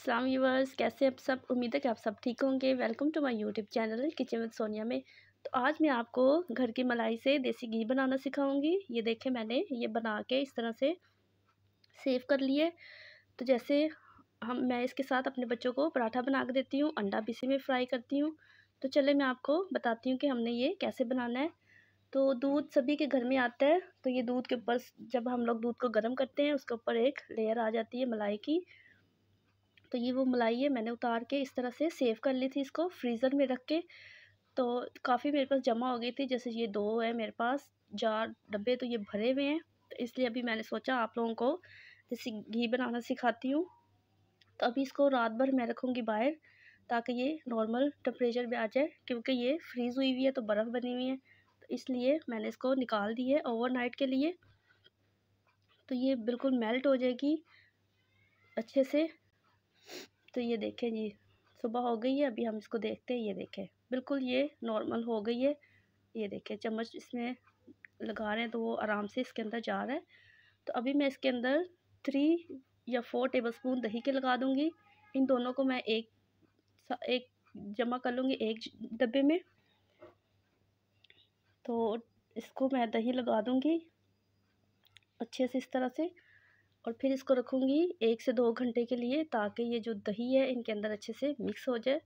सलाम यूवर्स कैसे आप सब उम्मीद है कि आप सब ठीक होंगे welcome to my YouTube channel kitchen with Sonia में तो आज मैं आपको घर की मलाई से देसी घी बनाना सिखाऊंगी ये देखें मैंने ये बना के इस तरह से सेव कर लिए तो जैसे हम मैं इसके साथ अपने बच्चों को पराठा बना के देती हूँ अंडा भी इसी में फ्राई करती हूँ तो चले मैं आपको बताती हूँ कि हमने ये कैसे बनाना है तो दूध सभी के घर में आता है तो ये दूध के ऊपर जब हम लोग दूध को गर्म करते हैं उसके ऊपर एक लेयर आ जाती है मलाई की तो ये वो मलाई है मैंने उतार के इस तरह से सेव कर ली थी इसको फ्रीज़र में रख के तो काफ़ी मेरे पास जमा हो गई थी जैसे ये दो है मेरे पास चार डब्बे तो ये भरे हुए हैं तो इसलिए अभी मैंने सोचा आप लोगों को जैसे घी बनाना सिखाती हूँ तो अभी इसको रात भर मैं रखूँगी बाहर ताकि ये नॉर्मल टेम्परेचर पर आ जाए क्योंकि ये फ्रीज़ हुई हुई है तो बर्फ़ बनी हुई है तो इसलिए मैंने इसको निकाल दी है ओवरनाइट के लिए तो ये बिल्कुल मेल्ट हो जाएगी अच्छे से तो ये देखें जी सुबह हो गई है अभी हम इसको देखते हैं ये देखें बिल्कुल ये नॉर्मल हो गई है ये देखें चम्मच इसमें लगा रहे हैं तो वो आराम से इसके अंदर जा रहा है तो अभी मैं इसके अंदर थ्री या फोर टेबल स्पून दही के लगा दूँगी इन दोनों को मैं एक एक जमा कर लूँगी एक डब्बे में तो इसको मैं दही लगा दूँगी अच्छे से इस तरह से और फिर इसको रखूँगी एक से दो घंटे के लिए ताकि ये जो दही है इनके अंदर अच्छे से मिक्स हो जाए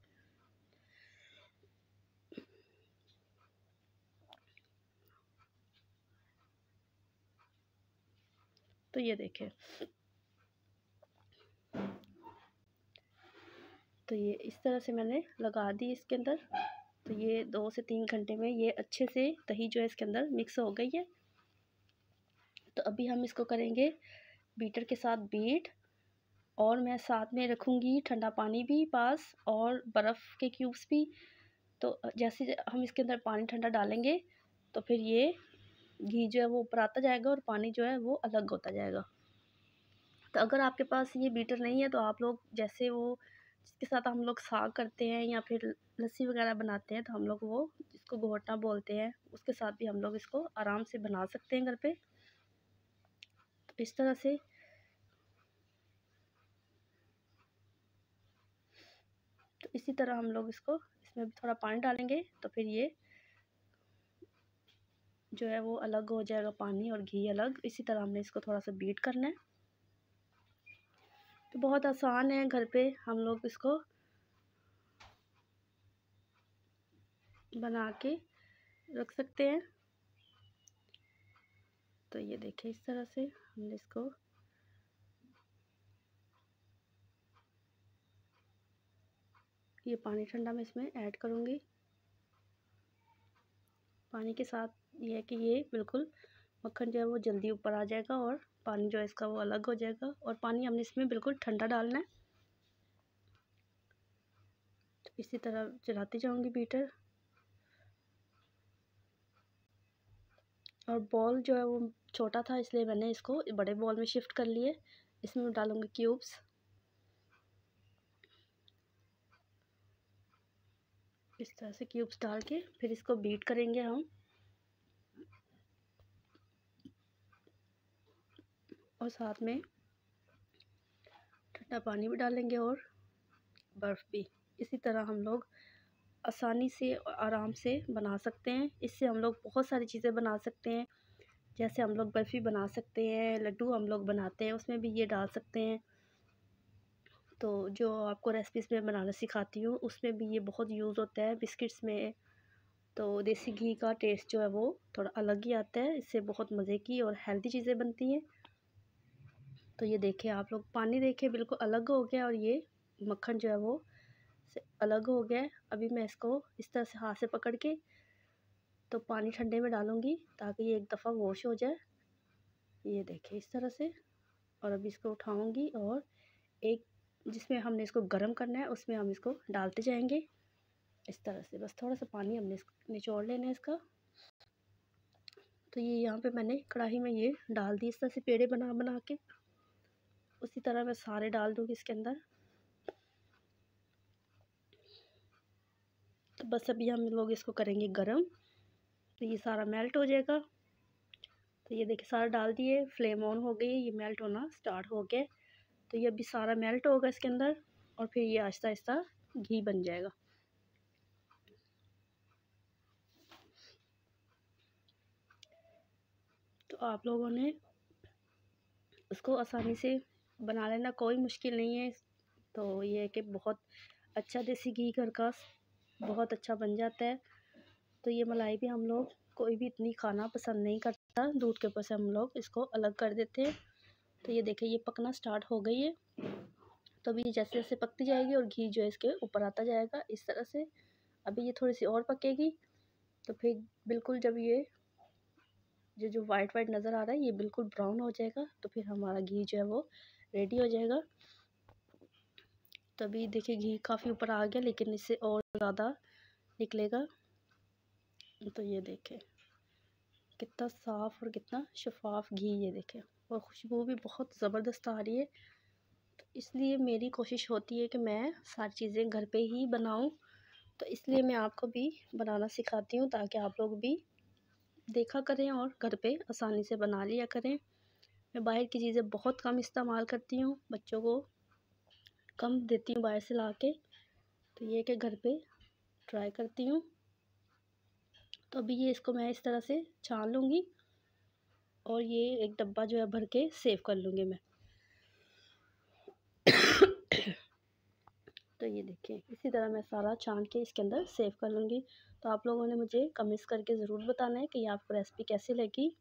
तो ये देखें तो ये इस तरह से मैंने लगा दी इसके अंदर तो ये दो से तीन घंटे में ये अच्छे से दही जो है इसके अंदर मिक्स हो गई है तो अभी हम इसको करेंगे बीटर के साथ बीट और मैं साथ में रखूँगी ठंडा पानी भी पास और बर्फ़ के क्यूब्स भी तो जैसे हम इसके अंदर पानी ठंडा डालेंगे तो फिर ये घी जो है वो ऊपर आता जाएगा और पानी जो है वो अलग होता जाएगा तो अगर आपके पास ये बीटर नहीं है तो आप लोग जैसे वो जिसके साथ हम लोग साग करते हैं या फिर लस्सी वगैरह बनाते हैं तो हम लोग वो जिसको घोटना बोलते हैं उसके साथ भी हम लोग इसको आराम से बना सकते हैं घर पर तो इस तरह से तो इसी तरह हम लोग इसको इसमें भी थोड़ा पानी डालेंगे तो फिर ये जो है वो अलग हो जाएगा पानी और घी अलग इसी तरह हमने इसको थोड़ा सा बीट करना है तो बहुत आसान है घर पे हम लोग इसको बना के रख सकते हैं तो ये देखिए इस तरह से हमने इसको ये पानी ठंडा मैं इसमें ऐड करूँगी पानी के साथ ये है कि ये बिल्कुल मक्खन जो है वो जल्दी ऊपर आ जाएगा और पानी जो है इसका वो अलग हो जाएगा और पानी हमने इसमें बिल्कुल ठंडा डालना है तो इसी तरह चलाती जाऊँगी बीटर और बॉल जो है वो छोटा था इसलिए मैंने इसको बड़े बॉल में शिफ्ट कर लिए इसमें डालूँगी क्यूब्स इस तरह से क्यूब्स डाल के फिर इसको बीट करेंगे हम और साथ में ठंडा पानी भी डालेंगे और बर्फ़ भी इसी तरह हम लोग आसानी से आराम से बना सकते हैं इससे हम लोग बहुत सारी चीज़ें बना सकते हैं जैसे हम लोग बर्फ़ी बना सकते हैं लड्डू हम लोग बनाते हैं उसमें भी ये डाल सकते हैं तो जो आपको रेसिपीज़ में बनाना सिखाती हूँ उसमें भी ये बहुत यूज़ होता है बिस्किट्स में तो देसी घी का टेस्ट जो है वो थोड़ा अलग ही आता है इससे बहुत मज़े की और हेल्दी चीज़ें बनती हैं तो ये देखिए आप लोग पानी देखिए बिल्कुल अलग हो गया और ये मक्खन जो है वो अलग हो गया अभी मैं इसको इस तरह से हाथ से पकड़ के तो पानी ठंडे में डालूँगी ताकि ये एक दफ़ा वॉश हो जाए ये देखें इस तरह से और अब इसको उठाऊँगी और एक जिसमें हमने इसको गर्म करना है उसमें हम इसको डालते जाएंगे इस तरह से बस थोड़ा सा पानी हमने निचोड़ लेना है इसका तो ये यहाँ पे मैंने कढ़ाई में ये डाल दी इस तरह से पेड़े बना बना के उसी तरह मैं सारे डाल दूँगी इसके अंदर तो बस अभी हम लोग इसको करेंगे गर्म तो ये सारा मेल्ट हो जाएगा तो ये देखिए सारा डाल दिए फ्लेम ऑन हो गई ये मेल्ट होना स्टार्ट हो गया तो ये अभी सारा मेल्ट होगा इसके अंदर और फिर ये आहिस्ता आहिस्ता घी बन जाएगा तो आप लोगों ने इसको आसानी से बना लेना कोई मुश्किल नहीं है तो ये है कि बहुत अच्छा देसी घी घर का बहुत अच्छा बन जाता है तो ये मलाई भी हम लोग कोई भी इतनी खाना पसंद नहीं करता दूध के ऊपर से हम लोग इसको अलग कर देते हैं तो ये देखिए ये पकना स्टार्ट हो गई है तो अभी जैसे जैसे पकती जाएगी और घी जो है इसके ऊपर आता जाएगा इस तरह से अभी ये थोड़ी सी और पकेगी तो फिर बिल्कुल जब ये जो जो वाइट वाइट नज़र आ रहा है ये बिल्कुल ब्राउन हो जाएगा तो फिर हमारा घी जो है वो रेडी हो जाएगा तो अभी देखिए घी काफ़ी ऊपर आ गया लेकिन इससे और ज़्यादा निकलेगा तो, तो ये देखें कितना साफ़ और कितना शफाफ घी ये देखें और खुशबू भी बहुत ज़बरदस्त आ रही है तो इसलिए मेरी कोशिश होती है कि मैं सारी चीज़ें घर पे ही बनाऊं तो इसलिए मैं आपको भी बनाना सिखाती हूँ ताकि आप लोग भी देखा करें और घर पे आसानी से बना लिया करें मैं बाहर की चीज़ें बहुत कम इस्तेमाल करती हूँ बच्चों को कम देती हूँ बाहर से ला के तो ये कि घर पर ट्राई करती हूँ तो अभी ये इसको मैं इस तरह से छान लूँगी और ये एक डब्बा जो है भर के सेव कर लूँगी मैं तो ये देखिए इसी तरह मैं सारा छान के इसके अंदर सेव कर लूँगी तो आप लोगों ने मुझे कमेंट्स करके ज़रूर बताना है कि आपको रेसिपी कैसी लगी